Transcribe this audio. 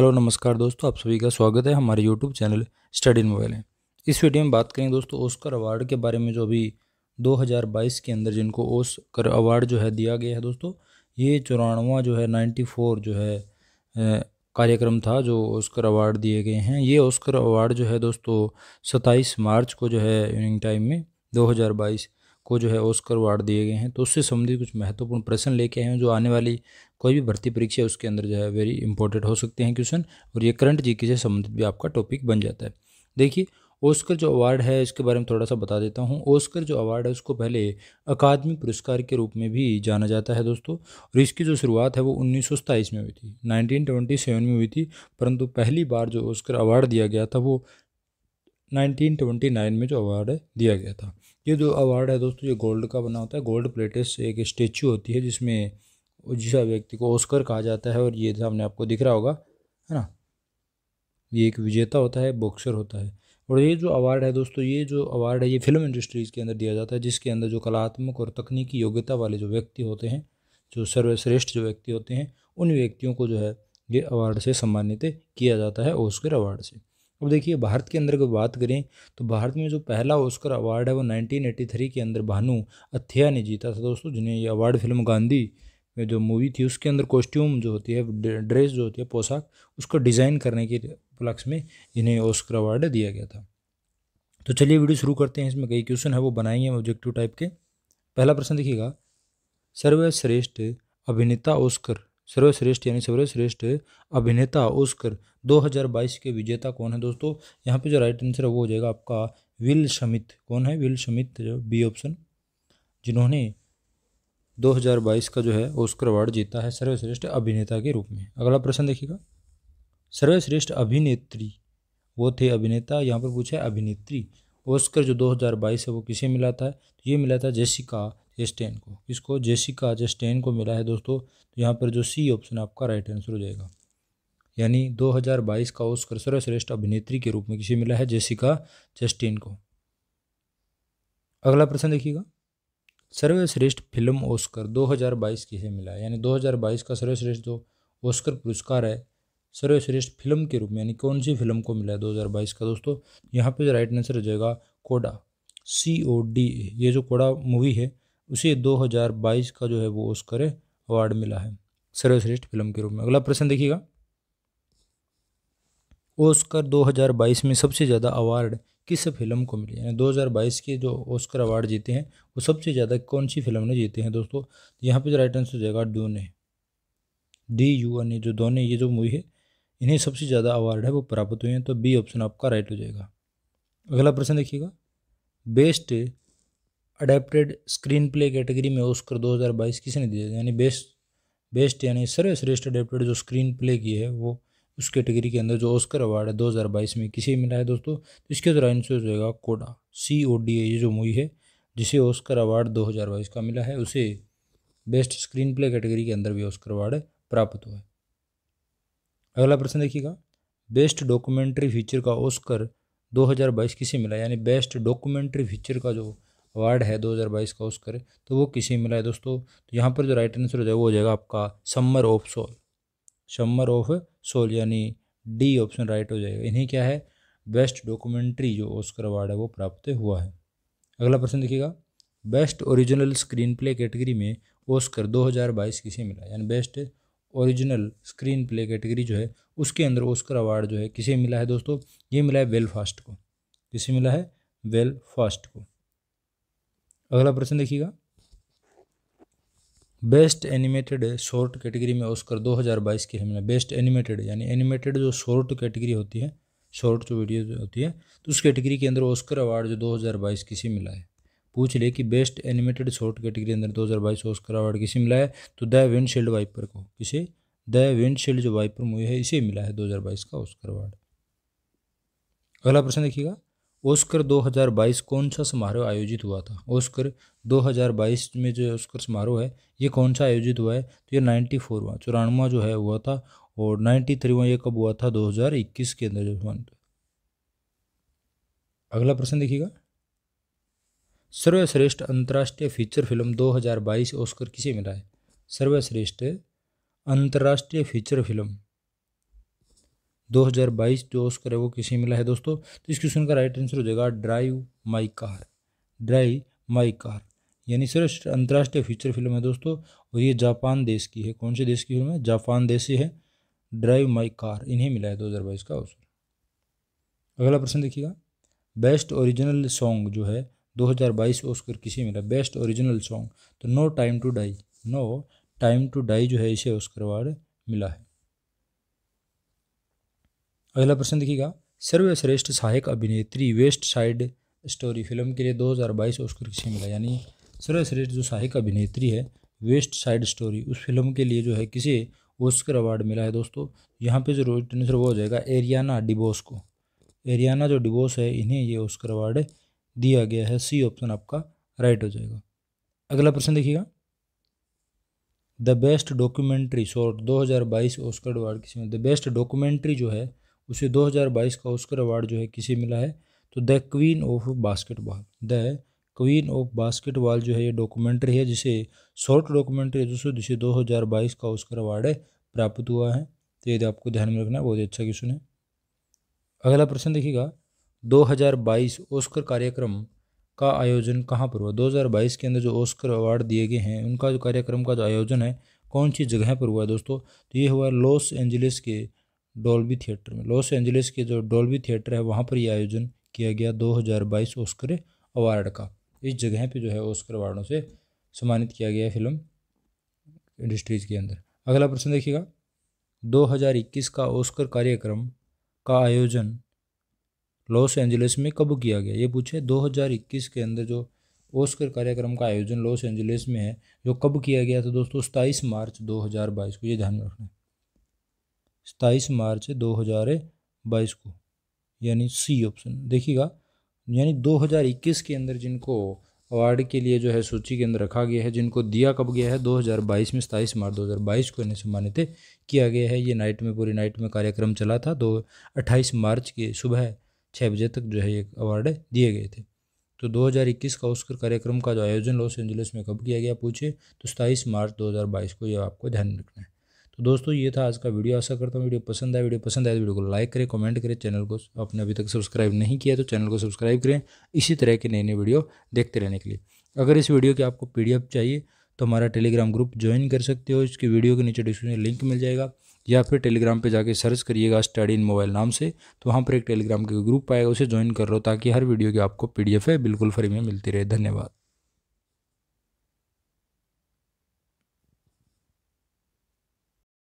hello नमस्कार दोस्तों आप सभी का स्वागत है हमारे YouTube channel study in mobile इस वीडियो में बात करें दोस्तों ओस्कर अवार्ड के बारे में जो अभी 2022 के अंदर जिनको ओस्कर अवार्ड जो है दिया गया है दोस्तों ये चौरानवा जो है 94 जो है कार्यक्रम था जो ओस्कर अवार्ड दिए गए हैं ये ओस्कर अवार्ड जो है दोस्तों सत्ताईस मार्च को जो है इवनिंग टाइम में दो को जो है ऑस्कर अवार्ड दिए गए हैं तो उससे संबंधित कुछ महत्वपूर्ण प्रश्न लेके आए हैं जो आने वाली कोई भी भर्ती परीक्षा उसके अंदर जो है वेरी इंपॉर्टेंट हो सकते हैं क्वेश्चन और ये करंट जी से संबंधित भी आपका टॉपिक बन जाता है देखिए ओस्कर जो अवार्ड है इसके बारे में थोड़ा सा बता देता हूँ ओस्कर जो अवार्ड है उसको पहले अकादमी पुरस्कार के रूप में भी जाना जाता है दोस्तों और इसकी जो शुरुआत है वो उन्नीस में हुई थी 1927 में हुई थी परंतु पहली बार जो ओस्कर अवार्ड दिया गया था वो 1929 में जो अवार्ड दिया गया था ये जो अवार्ड है दोस्तों ये गोल्ड का बना होता है गोल्ड प्लेटेस एक स्टेचू होती है जिसमें जिस व्यक्ति को ओस्कर कहा जाता है और ये सामने आपको दिख रहा होगा है ना ये एक विजेता होता है बॉक्सर होता है और ये जो अवार्ड है दोस्तों ये जो अवार्ड है ये फिल्म इंडस्ट्रीज़ के अंदर दिया जाता है जिसके अंदर जो कलात्मक और तकनीकी योग्यता वाले जो व्यक्ति होते हैं जो सर्वश्रेष्ठ जो व्यक्ति होते हैं उन व्यक्तियों को जो है ये अवार्ड से सम्मानित किया जाता है ओस्कर अवार्ड से अब देखिए भारत के अंदर अगर बात करें तो भारत में जो पहला ऑस्कर अवार्ड है वो 1983 के अंदर भानु अथिया ने जीता था दोस्तों जिन्हें ये अवार्ड फिल्म गांधी में जो मूवी थी उसके अंदर कॉस्ट्यूम जो होती है ड्रेस जो होती है पोशाक उसको डिज़ाइन करने के उपलक्ष्य में इन्हें ऑस्कर अवार्ड दिया गया था तो चलिए वीडियो शुरू करते हैं इसमें कई क्वेश्चन है वो बनाए हैं ऑब्जेक्टिव टाइप के पहला प्रश्न देखिएगा सर्वश्रेष्ठ अभिनेता ऑस्कर सर्वश्रेष्ठ यानी सर्वश्रेष्ठ अभिनेता ओस्कर 2022 के विजेता कौन है दोस्तों यहाँ पे जो राइट आंसर है वो हो जाएगा आपका विल शमित कौन है विल शमित बी ऑप्शन जिन्होंने 2022 का जो है ओस्कर अवार्ड जीता है सर्वश्रेष्ठ अभिनेता के रूप में अगला प्रश्न देखिएगा सर्वश्रेष्ठ अभिनेत्री वो थे अभिनेता यहाँ पर पूछा है अभिनेत्री ओस्कर जो 2022 है वो किसे मिला था तो ये मिला था जेसिका जेस्टेन को किसको जेसिका जेस्टेन को मिला है दोस्तों तो यहाँ पर जो सी ऑप्शन आपका राइट आंसर हो जाएगा यानी 2022 का ऑस्कर सर्वश्रेष्ठ अभिनेत्री के रूप में किसे मिला है जेसिका जस्टिन को अगला प्रश्न देखिएगा सर्वश्रेष्ठ फिल्म ऑस्कर 2022 किसे मिला है यानी 2022 का सर्वश्रेष्ठ जो ऑस्कर पुरस्कार है सर्वश्रेष्ठ फिल्म के रूप में यानी कौन सी फिल्म को मिला है 2022 का दोस्तों यहाँ पे जो राइट आंसर हो जाएगा कोडा सी ओ डी ये जो कोडा मूवी है उसे 2022 का जो है वो ऑस्कर अवार्ड मिला है सर्वश्रेष्ठ फिल्म के रूप में अगला प्रश्न देखिएगा ऑस्कर 2022 में सबसे ज़्यादा अवार्ड किस फिल्म को मिले यानी 2022 के जो ऑस्कर अवार्ड जीते हैं वो सबसे ज़्यादा कौन सी फिल्म ने जीते हैं दोस्तों यहाँ पे जो राइट आंसर हो जाएगा Dune D U N A जो दोने ये जो मूवी है इन्हें सबसे ज़्यादा अवार्ड है वो प्राप्त हुए हैं तो बी ऑप्शन आपका राइट हो जाएगा अगला प्रश्न देखिएगा best adapted screenplay category में ऑस्कर 2022 किसने दिया यानी बेस्ट बेस्ट यानी सर्वश्रेष्ठ अडेप्टेड जो स्क्रीन प्ले की है वो उस कैटेगरी के अंदर जो ऑस्कर अवार्ड है 2022 में किसे मिला है दोस्तों तो इसके दौरान आंसर हो जाएगा कोडा सी ओ डी ए ये जो मूवी है जिसे ऑस्कर अवार्ड 2022 का मिला है उसे बेस्ट स्क्रीन प्ले कैटेगरी के अंदर भी ऑस्कर अवार्ड प्राप्त हुआ है अगला प्रश्न देखिएगा बेस्ट डॉक्यूमेंट्री फीचर का ऑस्कर 2022 किसे मिला यानी बेस्ट डॉक्यूमेंट्री फीचर का जो अवार्ड है 2022 का उस तो वो किसे मिला है दोस्तों तो यहाँ पर जो राइट आंसर हो जाएगा वो हो जाएगा आपका Summer of Soul Summer of Soul यानी डी ऑप्शन राइट हो जाएगा इन्हें क्या है बेस्ट डॉक्यूमेंट्री जो ऑस्कर अवार्ड है वो प्राप्त हुआ है अगला प्रश्न देखिएगा best original screenplay category में ओस्कर 2022 किसे मिला यानी best original screenplay category जो है उसके अंदर ओस्कर अवार्ड जो है किसे मिला है दोस्तों ये मिला है वेल फास्ट को किसे मिला है वेल फास्ट को अगला प्रश्न देखिएगा बेस्ट एनिमेटेड शॉर्ट कैटेगरी में ऑस्कर 2022 के हमने बेस्ट एनिमेटेड यानी एनिमेटेड जो शॉर्ट कैटेगरी होती है शॉर्ट जो वीडियो होती है तो उस कैटेगरी के अंदर ऑस्कर अवार्ड जो 2022 किसे मिला है पूछ ले कि बेस्ट एनिमेटेड शॉर्ट कैटेगरी अंदर 2022 ऑस्कर अवार्ड किसे मिला है तो द विंडशील्ड वाइपर को किसे द विंडशील्ड जो वाइपर मूवी है इसे मिला है दो का ऑस्कर अवार्ड अगला प्रश्न देखिएगा ओस्कर 2022 कौन सा समारोह आयोजित हुआ था ओस्कर 2022 में जो ओस्कर समारोह है ये कौन सा आयोजित हुआ है तो ये नाइन्टी फोरवा चौरानवा जो है हुआ था और नाइन्टी थ्रीवा ये कब हुआ था 2021 के अंदर जो हुआ अगला प्रश्न देखिएगा सर्वश्रेष्ठ अंतर्राष्ट्रीय फीचर फिल्म 2022 ओस्कर किसे मिला है सर्वश्रेष्ठ अंतर्राष्ट्रीय फीचर फिल्म 2022 जो ऑस्कर है वो किसे मिला है दोस्तों तो इस क्वेश्चन का राइट आंसर हो जाएगा Drive My Car Drive My Car यानी सर अंतर्राष्ट्रीय फीचर फिल्म है दोस्तों और ये जापान देश की है कौन से देश की फिल्म है जापान देश है ड्राइव माई कार इन्हें मिला है दो हज़ार बाईस का ऑस्कर अगला प्रश्न देखिएगा बेस्ट ओरिजिनल सॉन्ग जो है 2022 ऑस्कर किसे मिला बेस्ट ओरिजिनल सॉन्ग तो No Time to Die No Time to Die जो है इसे ऑस्कर अवार्ड मिला है अगला प्रश्न देखिएगा सर्वश्रेष्ठ सहायक अभिनेत्री वेस्ट साइड स्टोरी फिल्म के लिए 2022 ऑस्कर किसे मिला यानी सर्वश्रेष्ठ जो सहायक अभिनेत्री है वेस्ट साइड स्टोरी उस फिल्म के लिए जो है किसे ऑस्कर अवार्ड मिला है दोस्तों यहाँ पे जो रोहित आंसर वो हो जाएगा एरियाना डिबोस को एरियाना जो डिबोस है इन्हें ये ऑस्कर अवार्ड दिया गया है सी ऑप्शन आपका राइट हो जाएगा अगला प्रश्न देखिएगा the best documentary short 2022 Oscar award किसी में द बेस्ट डॉक्यूमेंट्री जो है उसे 2022 का ऑस्कर अवार्ड जो है किसे मिला है तो The Queen of Basketball The Queen of Basketball जो है ये डॉक्यूमेंट्री है जिसे शॉर्ट डॉक्यूमेंट्री है दोस्तों जिसे 2022 का ऑस्कर अवार्ड प्राप्त हुआ है तो यदि आपको ध्यान में रखना है बहुत अच्छा क्वेश्चन है अगला प्रश्न देखिएगा 2022 ऑस्कर कार्यक्रम का आयोजन कहाँ पर हुआ 2022 के अंदर जो ऑस्कर अवार्ड दिए गए हैं उनका जो कार्यक्रम का जो आयोजन है कौन सी जगह पर हुआ है दोस्तों तो ये हुआ लॉस एंजलिस के डोल्बी थिएटर में लॉस एंजलिस के जो डोल्बी थिएटर है वहाँ पर यह आयोजन किया गया 2022 ऑस्कर अवार्ड का इस जगह पे जो है ऑस्कर अवार्डों से सम्मानित किया गया फिल्म इंडस्ट्रीज़ के अंदर अगला प्रश्न देखिएगा 2021 का ऑस्कर कार्यक्रम का आयोजन लॉस एंजलिस में कब किया गया ये पूछे 2021 के अंदर जो ओस्कर कार्यक्रम का आयोजन लॉस एंजलिस में है जो कब किया गया था दोस्तों सताईस मार्च 2022 को ये ध्यान में रखना है सताईस मार्च दो हज़ार बाईस को यानी सी ऑप्शन देखिएगा यानी 2021 के अंदर जिनको अवार्ड के लिए जो है सूची के अंदर रखा गया है जिनको दिया कब गया है 2022 में सताईस मार्च 2022 को इन्हें सम्मानित किया गया है ये नाइट में पूरी नाइट में कार्यक्रम चला था दो अट्ठाईस मार्च के सुबह छः बजे तक जो है ये अवार्ड दिए गए थे तो 2021 का ऑस्कर कार्यक्रम का जो आयोजन लॉस एंजलिस में कब किया गया पूछे तो सताईस मार्च 2022 को ये आपको ध्यान रखना है तो दोस्तों ये था आज का वीडियो आशा करता हूँ वीडियो पसंद आया वीडियो पसंद आए तो वीडियो को लाइक करें कमेंट करें चैनल को आपने अभी तक सब्सक्राइब नहीं किया तो चैनल को सब्सक्राइब करें इसी तरह के नए नए वीडियो देखते रहने के लिए अगर इस वीडियो की आपको पी चाहिए तो हमारा टेलीग्राम ग्रुप ज्वाइन कर सकते हो इसकी वीडियो के नीचे डिस्क्रिप्शन लिंक मिल जाएगा या फिर टेलीग्राम पे जाके सर्च करिएगा स्टडी इन मोबाइल नाम से तो वहाँ पर एक टेलीग्राम के ग्रुप आएगा उसे ज्वाइन कर लो ताकि हर वीडियो की आपको पीडीएफ है बिल्कुल फ्री में मिलती रहे धन्यवाद